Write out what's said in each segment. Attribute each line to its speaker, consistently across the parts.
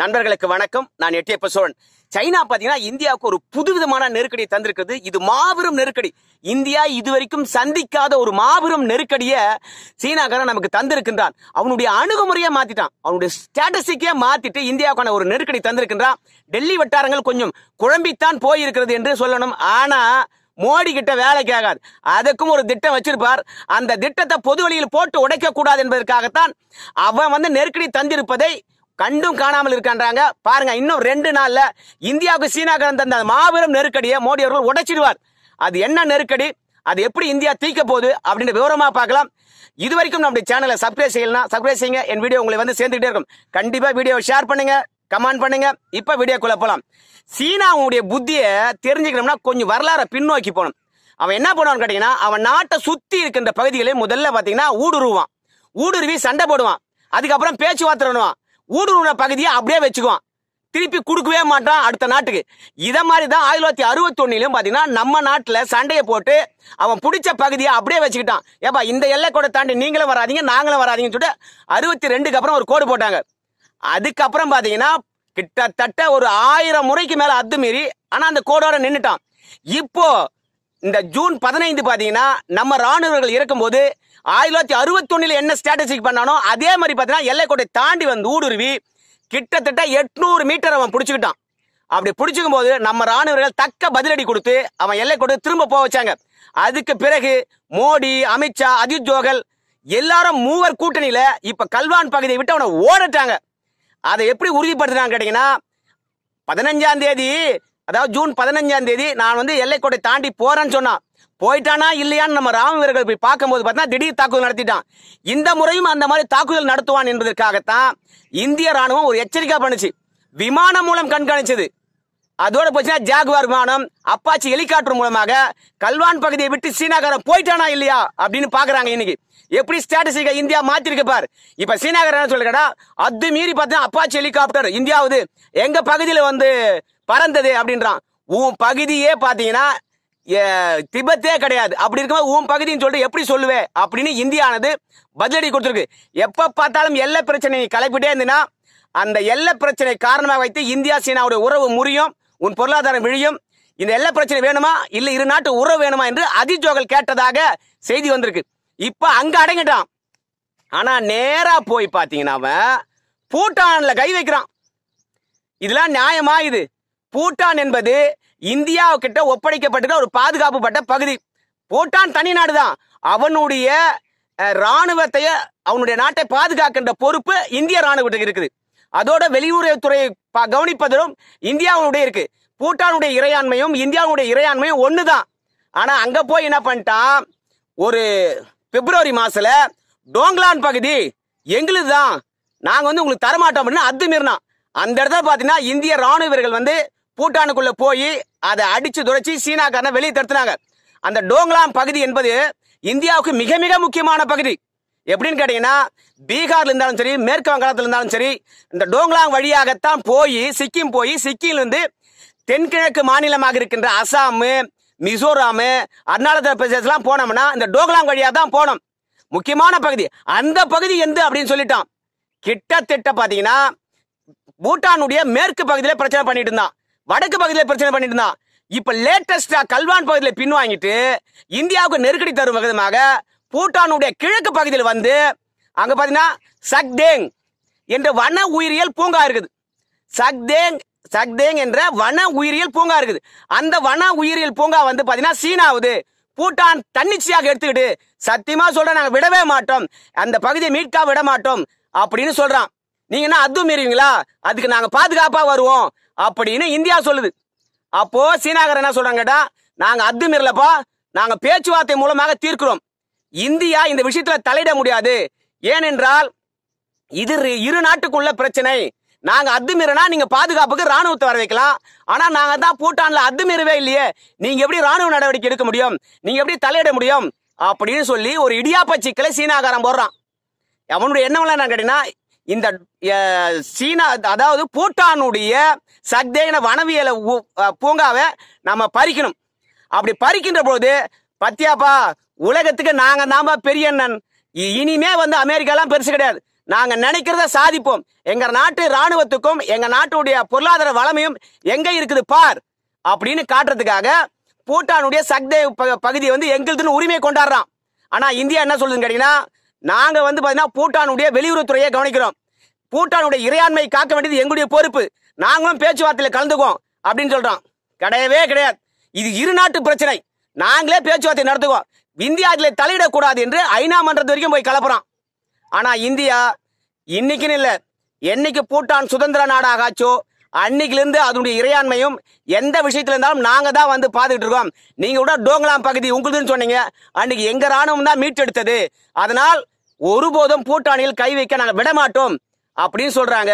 Speaker 1: நண்பர்களுக்கு வணக்கம் நான் எட்டிய சோழன் சைனா பாத்தீங்கன்னா இந்தியாவுக்கு ஒரு புதுவிதமான நெருக்கடியை தந்திருக்குது இது மாபெரும் நெருக்கடி இந்தியா இதுவரைக்கும் சந்திக்காத ஒரு மாபெரும் நெருக்கடிய சீனாக்காரன் நமக்கு தந்திருக்கின்றான் அவனுடைய அணுகுமுறையை மாத்திட்டான் அவனுடைய ஸ்டேட்டஸிக்கே மாத்திட்டு இந்தியாவுக்கான ஒரு நெருக்கடி தந்திருக்கின்றான் டெல்லி வட்டாரங்கள் கொஞ்சம் குழம்பித்தான் போயிருக்கிறது என்று சொல்லணும் ஆனா மோடி கிட்ட வேலைக்கு ஆகாது அதுக்கும் ஒரு திட்டம் வச்சிருப்பார் அந்த திட்டத்தை பொது வழியில் போட்டு உடைக்க கூடாது என்பதற்காகத்தான் அவன் வந்து நெருக்கடி தந்திருப்பதை கண்டும் காணாமல் இருக்கின்றாங்க பாருங்க இன்னும் ரெண்டு நாள்ல இந்தியாவுக்கு சீனா கடந்த அந்த மாபெரும் நெருக்கடியை மோடி அவர்கள் உடைச்சிடுவார் அது என்ன நெருக்கடி அது எப்படி இந்தியா தீக்க போகுது அப்படின்ற விவரமா பார்க்கலாம் இது வரைக்கும் நம்முடைய சேனலை சப்ஸ்கிரைப் செய்யலாம் சப்ஸ்கிரைப் செய்யுங்க என் வீடியோ உங்களை வந்து சேர்ந்துகிட்டே இருக்கும் கண்டிப்பா வீடியோ ஷேர் பண்ணுங்க கமெண்ட் பண்ணுங்க இப்ப வீடியோக்குள்ள போலாம் சீனாவுடைய புத்தியை தெரிஞ்சுக்கணும்னா கொஞ்சம் வரலாற பின்னோக்கி போகணும் அவன் என்ன பண்ணுவான்னு கேட்டீங்கன்னா அவன் நாட்டை சுத்தி இருக்கின்ற பகுதிகளை முதல்ல பாத்தீங்கன்னா ஊடுருவான் ஊடுருவி சண்டை போடுவான் அதுக்கப்புறம் பேச்சுவார்த்தை பண்ணுவான் ஊடுருவ பகுதியை அப்படியே வச்சுக்குவான் திருப்பி கொடுக்கவே மாட்டான் அடுத்த நாட்டுக்கு இதை மாதிரி தான் ஆயிரத்தி தொள்ளாயிரத்தி அறுபத்தொன்னிலும் பார்த்தீங்கன்னா நம்ம நாட்டில் சண்டையை போட்டு அவன் பிடிச்ச பகுதியை அப்படியே வச்சுக்கிட்டான் ஏப்பா இந்த எல்லை கூட தாண்டி நீங்களும் வராதிங்க நாங்களும் வராதிங்கன்னு சொல்லிட்டு அறுபத்தி ரெண்டுக்கு அப்புறம் ஒரு கோடு போட்டாங்க அதுக்கப்புறம் பார்த்தீங்கன்னா கிட்டத்தட்ட ஒரு ஆயிரம் முறைக்கு மேலே அத்துமீறி ஆனால் அந்த கோடோட நின்றுட்டான் இப்போ இந்த ஜூன் பதினைந்து பார்த்தீங்கன்னா நம்ம ராணுவர்கள் இருக்கும் போது ஆயிரத்தி தொள்ளாயிரத்தி அறுபத்தொன்னில் என்ன ஸ்ட்ராட்டஜிக் பண்ணானோ அதே மாதிரி பார்த்தீங்கன்னா எல்லைக்கோட்டை தாண்டி வந்து ஊடுருவி கிட்டத்தட்ட எட்நூறு மீட்டர் அவன் பிடிச்சிக்கிட்டான் அப்படி பிடிச்சிக்கும் போது நம்ம ராணுவர்கள் தக்க பதிலடி கொடுத்து அவன் எல்லை திரும்ப போக வச்சாங்க அதுக்கு பிறகு மோடி அமித்ஷா அஜித் ஜோகல் எல்லாரும் மூவர் கூட்டணியில இப்ப கல்வான் பகுதியை விட்டு அவனை ஓடட்டாங்க அதை எப்படி உறுதிப்படுத்தினான்னு கேட்டீங்கன்னா பதினஞ்சாம் தேதி அதாவது ஜூன் பதினஞ்சாம் தேதி நான் வந்து எல்லைக்கோட்டை தாண்டி போறேன்னு சொன்னான் போயிட்டானா இல்லையான்னு நம்ம ராம வீரர்கள் போய் பார்க்கும்போது பார்த்தா திடீர் தாக்குதல் நடத்திட்டான் இந்த முறையும் அந்த மாதிரி தாக்குதல் நடத்துவான் என்பதற்காகத்தான் இந்திய ராணுவம் ஒரு எச்சரிக்கை பண்ணுச்சு விமானம் மூலம் கண்காணிச்சது அதோட போச்சுன்னா ஜாகுவார் விமானம் அப்பாச்சி ஹெலிகாப்டர் மூலமாக கல்வான் பகுதியை விட்டு சீனாகரம் போயிட்டானா இல்லையா அப்படின்னு பாக்குறாங்க இன்னைக்கு எப்படி ஸ்ட்ராட்டஜிக்க இந்தியா மாத்திருக்கு பார் இப்ப சீனாக்காரன் என்ன சொல்லுக்கடா அது மீறி பார்த்தா அப்பாச்சி ஹெலிகாப்டர் இந்தியாவது எங்க பகுதியில வந்து பறந்தது அப்படின்றான் உன் பகுதியே பார்த்தீங்கன்னா திபத்தே கிடையாது அப்படி இருக்கும்போது உன் பகுதின்னு சொல்லிட்டு எப்படி சொல்லுவேன் அப்படின்னு இந்தியானது பதிலடி கொடுத்துருக்கு எப்போ பார்த்தாலும் எல்லை பிரச்சனை நீ கலைப்பிட்டே இருந்தீங்கன்னா அந்த எல்லை பிரச்சனை காரணமாக வைத்து இந்தியா சீனாவுடைய உறவு முறியும் உன் பொருளாதாரம் விழியும் இந்த எல்லை பிரச்சனை வேணுமா இல்லை இரு நாட்டு உறவு வேணுமா என்று அஜித் கேட்டதாக செய்தி வந்திருக்கு இப்போ அங்கே அடங்கிட்டான் ஆனால் நேராக போய் பாத்தீங்கன்னா பூட்டான்ல பூட்டானில் கை வைக்கிறான் இதெல்லாம் நியாயமா இது பூட்டான் என்பது இந்தியா கிட்ட ஒப்படைக்கப்பட்டுள்ள ஒரு பாதுகாப்புப்பட்ட பகுதி பூட்டான் தனி நாடு தான் அவனுடைய ராணுவத்தைய அவனுடைய நாட்டை பாதுகாக்கின்ற பொறுப்பு இந்திய ராணுவத்துக்கு இருக்குது அதோட வெளியுறவுத்துறையை கவனிப்பதிலும் இந்தியாவுடைய இருக்கு பூட்டானுடைய இறையாண்மையும் இந்தியாவுடைய இறையாண்மையும் ஒண்ணுதான் ஆனா அங்க போய் என்ன பண்ணிட்டான் ஒரு பிப்ரவரி மாசத்துல டோங்லான் பகுதி எங்களுக்கு தான் நாங்க வந்து உங்களுக்கு தரமாட்டோம் அப்படின்னு அத்துமீறினா அந்த இடத்துல பாத்தீங்கன்னா இந்திய ராணுவ வீரர்கள் வந்து பூட்டானுக்குள்ள போய் அதை அடிச்சு துடைச்சி சீனாக்காரனை வெளியே தடுத்துனாங்க அந்த டோங்லாம் பகுதி என்பது இந்தியாவுக்கு மிக மிக முக்கியமான பகுதி எப்படின்னு கேட்டீங்கன்னா பீகார்ல இருந்தாலும் சரி மேற்கு வங்காளத்தில் இருந்தாலும் சரி இந்த டோங்லாங் வழியாகத்தான் போய் சிக்கிம் போய் சிக்கிம்லேருந்து தென்கிழக்கு மாநிலமாக இருக்கின்ற அசாமு மிசோராமு அருணாச்சல பிரதேசலாம் போனோம்னா இந்த டோங்லாங் வழியாக தான் போனோம் முக்கியமான பகுதி அந்த பகுதி எந்த அப்படின்னு சொல்லிட்டான் கிட்டத்தட்ட பார்த்தீங்கன்னா பூட்டானுடைய மேற்கு பகுதியில் பிரச்சனை பண்ணிட்டு இருந்தான் வடக்கு பகுதியில் பிரச்சனை பண்ணிட்டு இருந்தான் இப்ப லேட்டஸ்டா கல்வான் பகுதியில் பின்வாங்கிட்டு இந்தியாவுக்கு நெருக்கடி தரும் விதமாக பூட்டானுடைய கிழக்கு பகுதியில் வந்து அங்க பாத்தீங்கன்னா சக்தேங் என்ற வன உயிரியல் பூங்கா இருக்குது சக்தேங் சக்தேங் என்ற வன உயிரியல் பூங்கா இருக்குது அந்த வன உயிரியல் பூங்கா வந்து பாத்தீங்கன்னா சீனாவுது பூட்டான் தன்னிச்சையாக எடுத்துக்கிட்டு சத்தியமா சொல்றேன் நாங்க விடவே மாட்டோம் அந்த பகுதியை மீட்கா விட மாட்டோம் அப்படின்னு சொல்றான் நீங்க என்ன அதுவும் மீறிவீங்களா அதுக்கு நாங்க பாதுகாப்பா வருவோம் அப்படின்னு இந்தியா சொல்லுது அப்போ சீனாகர் என்ன சொல்றாங்க கேட்டா நாங்க அத்துமீறலப்பா நாங்க பேச்சுவார்த்தை மூலமாக தீர்க்கிறோம் இந்தியா இந்த விஷயத்துல தலையிட முடியாது ஏனென்றால் இது இரு நாட்டுக்குள்ள பிரச்சனை நாங்க அத்துமீறனா நீங்க பாதுகாப்புக்கு ராணுவத்தை வர வைக்கலாம் ஆனா நாங்க தான் பூட்டான்ல அத்துமீறவே இல்லையே நீங்க எப்படி ராணுவ நடவடிக்கை எடுக்க முடியும் நீங்க எப்படி தலையிட முடியும் அப்படின்னு சொல்லி ஒரு இடியாப்பச்சிக்கலை சீனாகாரம் போடுறான் அவனுடைய எண்ணம்லாம் என்ன கேட்டீங்கன்னா இந்த சீனா அதாவது பூட்டானுடைய சக்தேன வனவியல பூங்காவை நம்ம பறிக்கணும் அப்படி பறிக்கின்ற போது பத்தியாப்பா உலகத்துக்கு நாங்க தாம்பா பெரிய இனிமே வந்து அமெரிக்காலாம் பெருசு கிடையாது நாங்க நினைக்கிறத சாதிப்போம் எங்க நாட்டு ராணுவத்துக்கும் எங்க நாட்டுடைய பொருளாதார வளமையும் எங்க இருக்குது பார் அப்படின்னு காட்டுறதுக்காக பூட்டானுடைய சக்தேவ் பகுதியை வந்து எங்களுதுன்னு உரிமை கொண்டாடுறான் ஆனா இந்தியா என்ன சொல்லுதுன்னு கேட்டீங்கன்னா நாங்கள் வந்து பார்த்தீங்கன்னா பூட்டானுடைய வெளியுறவுத்துறையை கவனிக்கிறோம் பூட்டானுடைய இறையாண்மை காக்க வேண்டியது எங்களுடைய பொறுப்பு நாங்களும் பேச்சுவார்த்தையில் கலந்துக்குவோம் அப்படின்னு சொல்றோம் கிடையவே கிடையாது இது இரு நாட்டு பிரச்சனை நாங்களே பேச்சுவார்த்தை நடத்துவோம் இந்தியா அதில் தலையிடக்கூடாது என்று ஐநா மன்றத்து வரைக்கும் போய் கலப்புறோம் ஆனால் இந்தியா இன்னைக்குன்னு இல்லை என்னைக்கு பூட்டான் சுதந்திர நாடாக ஆச்சோ அன்னைக்கிலிருந்து அதனுடைய இறையாண்மையும் எந்த விஷயத்துல இருந்தாலும் நாங்க தான் வந்து பாத்துக்கிட்டு இருக்கோம் நீங்க கூட டோங்கலாம் பகுதி உங்களுதுன்னு சொன்னீங்க அன்னைக்கு எங்க ராணுவம் தான் மீட்டெடுத்தது அதனால் ஒருபோதும் பூட்டானில் கை வைக்க நாங்கள் விடமாட்டோம் அப்படின்னு சொல்றாங்க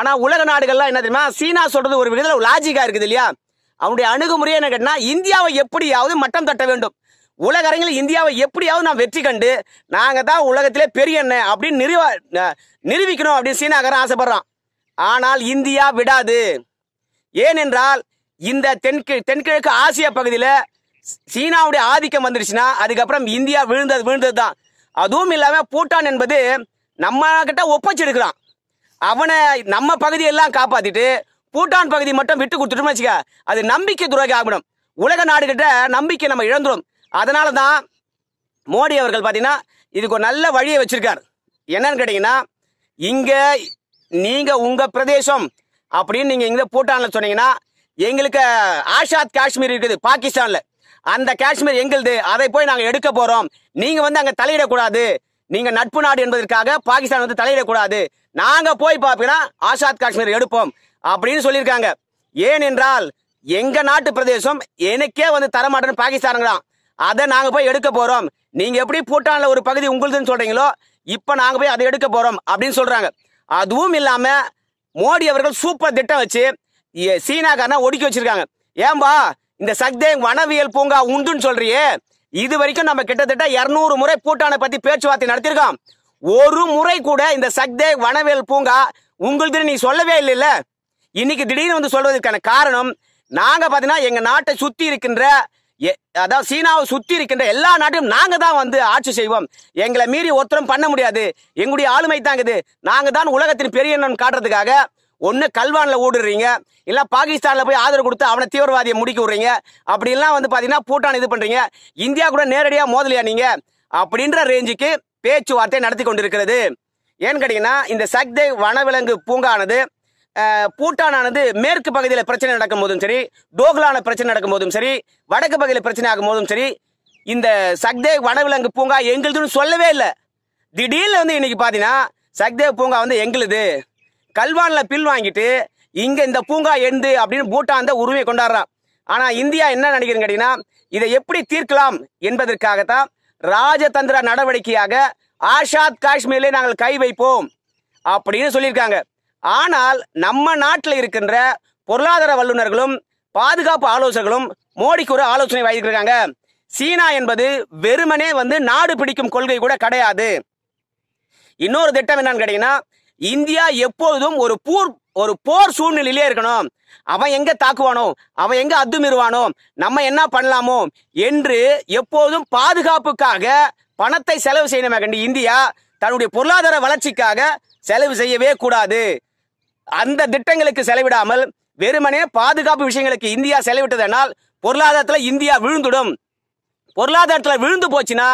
Speaker 1: ஆனா உலக நாடுகள்லாம் என்ன தெரியுமா சீனா சொல்றது ஒரு விதத்துல லாஜிக்கா இருக்குது இல்லையா அவனுடைய அணுகுமுறை என்ன கேட்டா இந்தியாவை எப்படியாவது மட்டம் தட்ட வேண்டும் உலக அரங்கில் இந்தியாவை எப்படியாவது நான் வெற்றி கண்டு நாங்க தான் உலகத்திலே பெரிய என்ன அப்படின்னு நிறுவ நிரூபிக்கணும் அப்படின்னு சீனா ஆசைப்படுறான் ஆனால் இந்தியா விடாது ஏனென்றால் இந்த தென்கி தென்கிழக்கு ஆசிய பகுதியில் சீனாவுடைய ஆதிக்கம் வந்துருச்சுன்னா அதுக்கப்புறம் இந்தியா விழுந்தது விழுந்தது தான் அதுவும் இல்லாம பூட்டான் என்பது நம்ம கிட்ட ஒப்பச்சிருக்கிறான் அவனை நம்ம பகுதியெல்லாம் காப்பாத்திட்டு பூட்டான் பகுதி மட்டும் விட்டு கொடுத்துட்டோம்னு வச்சுக்க அது நம்பிக்கை துறை ஆகிடும் உலக நாடுகிட்ட நம்பிக்கை நம்ம இழந்துடும் அதனால தான் மோடி அவர்கள் பார்த்தீங்கன்னா இதுக்கு ஒரு நல்ல வழியை வச்சிருக்கார் என்னன்னு கேட்டிங்கன்னா இங்கே நீங்கள் உங்கள் பிரதேசம் அப்படின்னு நீங்கள் இங்கே பூட்டானில் சொன்னீங்கன்னா எங்களுக்கு ஆஷாத் காஷ்மீர் இருக்குது பாகிஸ்தானில் அந்த காஷ்மீர் எங்களுது அதை போய் நாங்க எடுக்க போறோம் நீங்க வந்து அங்க தலையிடக்கூடாது நீங்க நட்பு நாடு என்பதற்காக பாகிஸ்தான் வந்து தலையிடக்கூடாது நாங்க போய் பாப்பீங்கன்னா ஆசாத் காஷ்மீர் எடுப்போம் அப்படின்னு சொல்லியிருக்காங்க ஏனென்றால் எங்க நாட்டு பிரதேசம் எனக்கே வந்து தரமாட்டேன்னு பாகிஸ்தானுங்களாம் அதை நாங்க போய் எடுக்க போறோம் நீங்க எப்படி பூட்டான்ல ஒரு பகுதி உங்களுதுன்னு சொல்றீங்களோ இப்ப நாங்க போய் அதை எடுக்க போறோம் அப்படின்னு சொல்றாங்க அதுவும் இல்லாம மோடி அவர்கள் சூப்பர் திட்டம் வச்சு சீனாக்காரனா ஒடுக்கி வச்சிருக்காங்க ஏன்பா இந்த சக்தேங் வனவியல் பூங்கா உண்டுன்னு சொல்றியே இது வரைக்கும் நம்ம கிட்டத்தட்ட இருநூறு முறை பூட்டானை பத்தி பேச்சுவார்த்தை நடத்திருக்கோம் ஒரு முறை கூட இந்த சக்தே வனவியல் பூங்கா உங்களுக்கு நீ சொல்லவே இல்லைல்ல இன்னைக்கு திடீர்னு வந்து சொல்வதற்கான காரணம் நாங்க பாத்தீங்கன்னா எங்க நாட்டை சுத்தி இருக்கின்ற அதாவது சீனாவை சுத்தி இருக்கின்ற எல்லா நாட்டையும் நாங்க தான் வந்து ஆட்சி செய்வோம் எங்களை மீறி ஒருத்தரும் பண்ண முடியாது எங்களுடைய ஆளுமை தாங்குது நாங்க தான் உலகத்தின் பெரிய காட்டுறதுக்காக ஒன்று கல்வானில் ஊடுறீங்க இல்லை பாகிஸ்தானில் போய் ஆதரவு கொடுத்து அவனை தீவிரவாதியை முடிக்க விடுறீங்க அப்படின்லாம் வந்து பார்த்தீங்கன்னா பூட்டான் இது பண்ணுறீங்க இந்தியா கூட நேரடியாக மோதலையா நீங்கள் அப்படின்ற ரேஞ்சுக்கு பேச்சுவார்த்தை நடத்தி கொண்டிருக்கிறது ஏன்னு கேட்டிங்கன்னா இந்த சக்தே வனவிலங்கு பூங்கானது பூட்டானானது மேற்கு பகுதியில் பிரச்சனை நடக்கும் போதும் சரி டோக்லான பிரச்சனை நடக்கும் போதும் சரி வடக்கு பகுதியில் பிரச்சனை ஆகும் போதும் சரி இந்த சக்தேவ் வனவிலங்கு பூங்கா எங்களுதுன்னு சொல்லவே இல்லை திடீர்னு வந்து இன்னைக்கு பார்த்தீங்கன்னா சக்தேவ் பூங்கா வந்து எங்களுது கல்வான்ல பில் வாங்கிட்டு இங்க இந்த பூங்கா எந்த அப்படின்னு பூட்டான் அந்த உரிமை கொண்டாடுறான் ஆனா இந்தியா என்ன நினைக்கிறேன்னு கேட்டீங்கன்னா இதை எப்படி தீர்க்கலாம் என்பதற்காகத்தான் ராஜதந்திர நடவடிக்கையாக ஆஷாத் காஷ்மீரில் நாங்கள் கை வைப்போம் அப்படின்னு சொல்லியிருக்காங்க ஆனால் நம்ம நாட்டில் இருக்கின்ற பொருளாதார வல்லுநர்களும் பாதுகாப்பு ஆலோசகர்களும் மோடிக்கு ஒரு ஆலோசனை வழங்கியிருக்காங்க சீனா என்பது வெறுமனே வந்து நாடு பிடிக்கும் கொள்கை கூட கிடையாது இன்னொரு திட்டம் என்னன்னு கேட்டீங்கன்னா இந்தியா எப்போதும் ஒரு போர் ஒரு போர் சூழ்நிலையிலே இருக்கணும் அவன் எங்க தாக்குவானோ அவன் எங்க அத்துமீறுவானோ நம்ம என்ன பண்ணலாமோ என்று எப்போதும் பாதுகாப்புக்காக பணத்தை செலவு செய்யணுமே கண்டு இந்தியா தன்னுடைய பொருளாதார வளர்ச்சிக்காக செலவு செய்யவே கூடாது அந்த திட்டங்களுக்கு செலவிடாமல் வெறுமனே பாதுகாப்பு விஷயங்களுக்கு இந்தியா செலவிட்டதனால் பொருளாதாரத்தில் இந்தியா விழுந்துடும் பொருளாதாரத்தில் விழுந்து போச்சுன்னா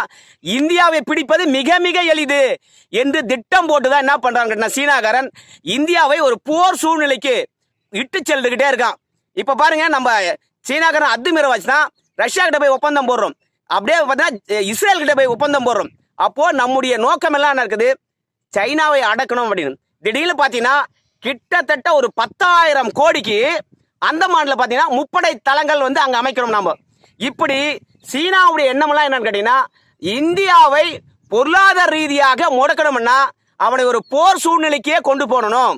Speaker 1: இந்தியாவை பிடிப்பது மிக மிக எளிது என்று திட்டம் போட்டுதான் என்ன பண்றாங்க சீனாகரன் இந்தியாவை ஒரு போர் சூழ்நிலைக்கு இட்டு செல்லுகிட்டே இருக்கான் இப்ப பாருங்க நம்ம சீனாகரன் அத்துமீற வச்சுனா ரஷ்யா கிட்ட போய் ஒப்பந்தம் போடுறோம் அப்படியே பார்த்தீங்கன்னா இஸ்ரேல் கிட்ட போய் ஒப்பந்தம் போடுறோம் அப்போ நம்முடைய நோக்கம் எல்லாம் இருக்குது சைனாவை அடக்கணும் அப்படின்னு திடீர்னு பாத்தீங்கன்னா கிட்டத்தட்ட ஒரு பத்தாயிரம் கோடிக்கு அந்த மாநில பார்த்தீங்கன்னா முப்படை தளங்கள் வந்து அங்கே அமைக்கிறோம் நம்ம இப்படி சீனாவுடைய எண்ணம்லாம் என்னன்னு கேட்டீங்கன்னா இந்தியாவை பொருளாதார ரீதியாக முடக்கணும்னா அவனை ஒரு போர் சூழ்நிலைக்கே கொண்டு போகணும்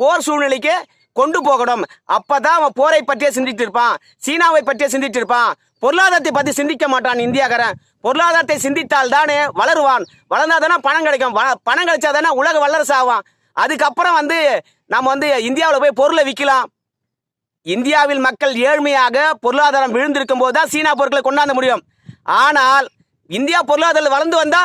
Speaker 1: போர் சூழ்நிலைக்கே கொண்டு போகணும் அப்பதான் அவன் போரை பற்றியே சிந்திட்டு இருப்பான் சீனாவை பற்றியே சிந்திட்டு இருப்பான் பொருளாதாரத்தை பற்றி சிந்திக்க மாட்டான் இந்தியாக்காரன் பொருளாதாரத்தை சிந்தித்தால் தானே வளருவான் வளர்ந்தா தானே பணம் கிடைக்கும் பணம் கிடைச்சா தானே உலக வல்லரசு ஆவான் அதுக்கப்புறம் வந்து நம்ம வந்து இந்தியாவில் போய் பொருளை விற்கலாம் இந்தியாவில் மக்கள் ஏழ்மையாக பொருளாதாரம் விழுந்திருக்கும் போது தான் சீனா பொருட்களை கொண்டாந்த முடியும் ஆனால் இந்தியா பொருளாதாரம் வளர்ந்து வந்தா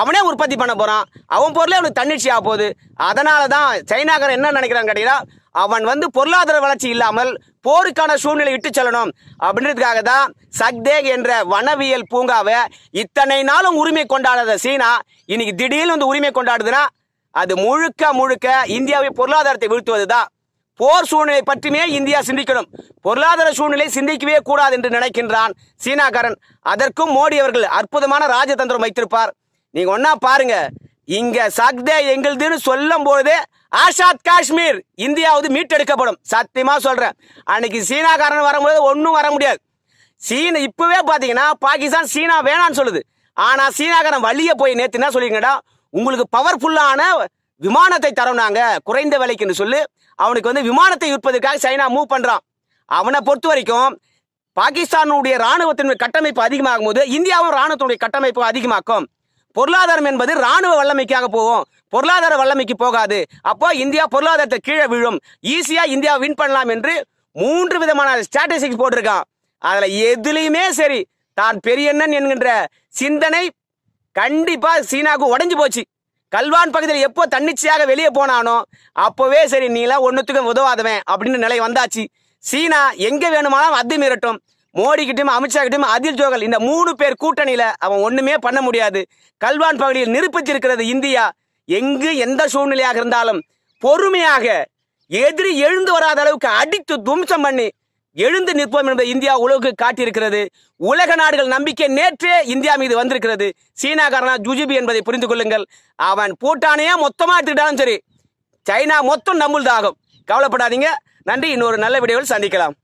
Speaker 1: அவனே உற்பத்தி பண்ண போகிறான் அவன் பொருளே அவனுக்கு தன்னிச்சையாக போகுது அதனால தான் சைனாக்காரன் என்ன நினைக்கிறான் கேட்டீங்கன்னா அவன் வந்து பொருளாதார வளர்ச்சி இல்லாமல் போருக்கான சூழ்நிலை இட்டு செல்லணும் அப்படின்றதுக்காக தான் சக்தேக் என்ற வனவியல் பூங்காவை இத்தனை நாளும் உரிமை கொண்டாடாத சீனா இன்னைக்கு திடீர்னு வந்து உரிமை கொண்டாடுதுன்னா அது முழுக்க முழுக்க இந்தியாவை பொருளாதாரத்தை வீழ்த்துவது தான் போர் சூழ்நிலை பற்றியுமே இந்தியா சிந்திக்கணும் பொருளாதார சூழ்நிலை சிந்திக்கவே கூடாது என்று நினைக்கின்றான் சீனாக்காரன் அதற்கும் மோடி அவர்கள் அற்புதமான ராஜதந்திரம் வைத்திருப்பார் நீங்க ஒன்னா பாருங்க இங்க சக்தே எங்களுதுன்னு சொல்லும் போது ஆசாத் காஷ்மீர் இந்தியாவது மீட்டெடுக்கப்படும் சத்தியமா சொல்றேன் அன்னைக்கு சீனாக்காரன் வரும்போது ஒன்றும் வர முடியாது சீனா இப்பவே பாத்தீங்கன்னா பாகிஸ்தான் சீனா வேணான்னு சொல்லுது ஆனா சீனாக்காரன் வழியே போய் நேத்து என்ன சொல்லிங்கடா உங்களுக்கு பவர்ஃபுல்லான விமானத்தை தரோம் குறைந்த விலைக்குன்னு சொல்லி அவனுக்கு வந்து விமானத்தை விற்பதற்காக சைனா மூவ் பண்ணுறான் அவனை பொறுத்த வரைக்கும் பாகிஸ்தானுடைய ராணுவத்தினுடைய கட்டமைப்பு அதிகமாகும் போது இந்தியாவும் ராணுவத்தினுடைய கட்டமைப்பு அதிகமாக்கும் பொருளாதாரம் என்பது ராணுவ வல்லமைக்காக போகும் பொருளாதார வல்லமைக்கு போகாது அப்போ இந்தியா பொருளாதாரத்தை கீழே விழும் ஈஸியாக இந்தியா வின் பண்ணலாம் என்று மூன்று விதமான ஸ்ட்ராட்டஜிக்ஸ் போட்டிருக்கான் அதில் எதுலையுமே சரி தான் பெரியண்ணன் என்கின்ற சிந்தனை கண்டிப்பாக சீனாவுக்கு உடஞ்சு போச்சு கல்வான் பகுதியில் எப்போ தன்னிச்சையாக வெளியே போனானோ அப்போவே சரி நீலாம் ஒன்றுத்துக்கும் உதவாதவன் அப்படின்னு நிலை வந்தாச்சு சீனா எங்கே வேணுமானாலும் அது மிரட்டும் அமித்ஷா அமித்ஷாக்கிட்டையும் அதில் ஜோகல் இந்த மூணு பேர் கூட்டணியில் அவன் ஒன்றுமே பண்ண முடியாது கல்வான் பகுதியில் நிரூபித்திருக்கிறது இந்தியா எங்கு எந்த சூழ்நிலையாக இருந்தாலும் பொறுமையாக எதிரி எழுந்து வராத அளவுக்கு அடித்து துவம்சம் பண்ணி எழுந்து நிற்போம் என்பதை இந்தியா உலகுக்கு காட்டியிருக்கிறது உலக நாடுகள் நம்பிக்கை நேற்றே இந்தியா மீது வந்திருக்கிறது சீனாக்காரனா ஜுஜிபி என்பதை புரிந்து கொள்ளுங்கள் அவன் பூட்டானையே மொத்தமாக எடுத்துக்கிட்டாலும் சரி சைனா மொத்தம் நம்மள்தாகும் கவலைப்படாதீங்க நன்றி இன்னொரு நல்ல வீடியோவில் சந்திக்கலாம்